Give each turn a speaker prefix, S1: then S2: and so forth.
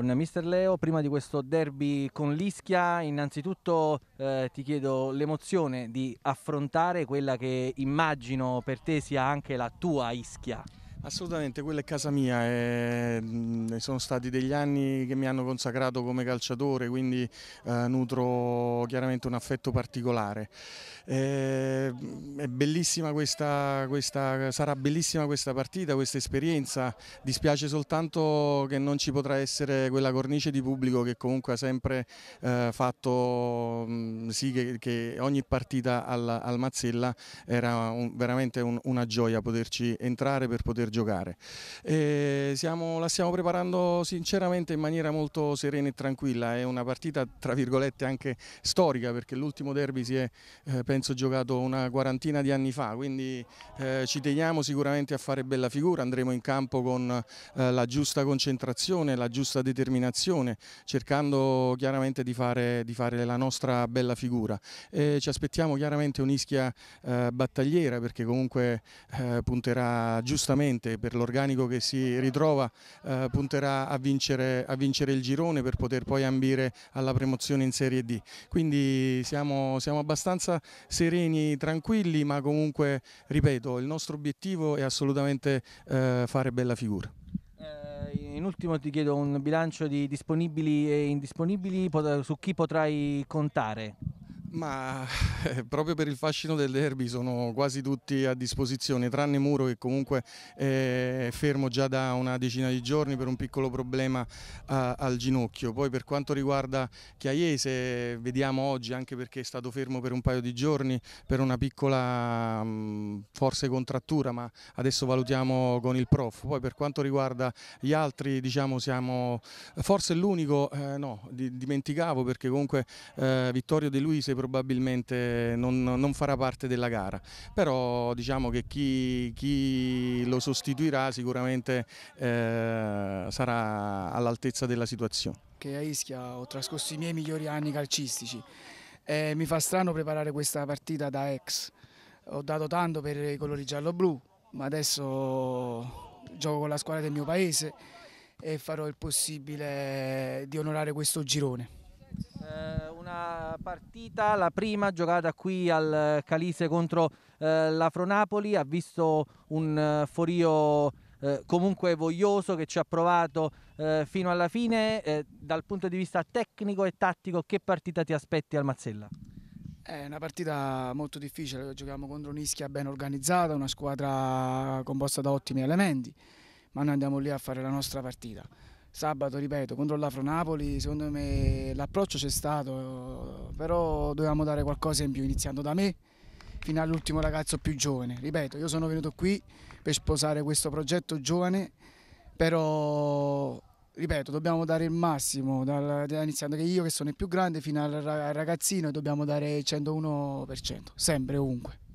S1: con Mister Leo. Prima di questo derby con l'Ischia, innanzitutto eh, ti chiedo l'emozione di affrontare quella che immagino per te sia anche la tua Ischia.
S2: Assolutamente, quella è casa mia, mm, e, sono stati degli anni che mi hanno consacrato come calciatore, quindi eh, nutro chiaramente un affetto particolare. E, eh, è bellissima questa, questa, sarà bellissima questa partita, questa esperienza, dispiace soltanto che non ci potrà essere quella cornice di pubblico che comunque ha sempre eh, fatto mm, sì che, che, ogni partita al, al Mazzella era un, veramente un, una gioia poterci entrare per poter poter giocare. Eh, siamo, la stiamo preparando sinceramente in maniera molto serena e tranquilla, è una partita tra virgolette anche storica perché l'ultimo derby si è eh, penso giocato una quarantina di anni fa, quindi eh, ci teniamo sicuramente a fare bella figura, andremo in campo con la giusta concentrazione, la giusta determinazione, cercando chiaramente di fare, di fare la nostra bella figura. E ci aspettiamo chiaramente un'ischia eh, battagliera perché comunque eh, punterà giustamente sicuramente per l'organico che si ritrova eh, punterà a vincere, a vincere, il girone per poter poi ambire alla promozione in Serie D. Quindi siamo, siamo abbastanza sereni, tranquilli, ma comunque, ripeto, il nostro obiettivo è assolutamente eh, fare bella figura.
S1: Eh, in ultimo ti chiedo un bilancio di disponibili e indisponibili, su chi potrai contare? Ma
S2: eh, proprio per il fascino del derby sono quasi tutti a disposizione, tranne Muro che comunque eh, è fermo già da una decina di giorni per un piccolo problema a, eh, al ginocchio. Poi per quanto riguarda Chiaiese vediamo oggi, anche perché è stato fermo per un paio di giorni, per una piccola mh, mm, forse contrattura, ma adesso valutiamo con il prof. Poi per quanto riguarda gli altri diciamo siamo forse l'unico, eh, no, di, dimenticavo perché comunque eh, Vittorio De Luise probabilmente non, non, farà parte della gara, però diciamo che chi, chi lo sostituirà sicuramente eh, sarà all'altezza della situazione.
S3: Che a Ischia ho trascorso i miei migliori anni calcistici e mi fa strano preparare questa partita da ex, ho dato tanto per i colori giallo-blu, ma adesso gioco con la squadra del mio paese e farò il possibile di onorare questo girone partita, la prima
S1: giocata qui al Calise contro eh, l'Afronapoli, ha visto un eh, forio eh, comunque voglioso che ci ha provato eh, fino alla fine. Eh, dal punto di vista tecnico e tattico, che partita ti aspetti al Mazzella?
S3: È una partita molto difficile, giochiamo contro un'Ischia ben organizzata, una squadra composta da ottimi elementi, ma noi andiamo lì a fare la nostra partita sabato, ripeto, contro l'Afro-Napoli secondo me l'approccio c'è stato, però dovevamo dare qualcosa in più, iniziando da me fino all'ultimo ragazzo più giovane. Ripeto, io sono venuto qui per sposare questo progetto giovane, però ripeto, dobbiamo dare il massimo, dal, iniziando che io che sono il più grande fino al ragazzino e dobbiamo dare il 101%, sempre, ovunque.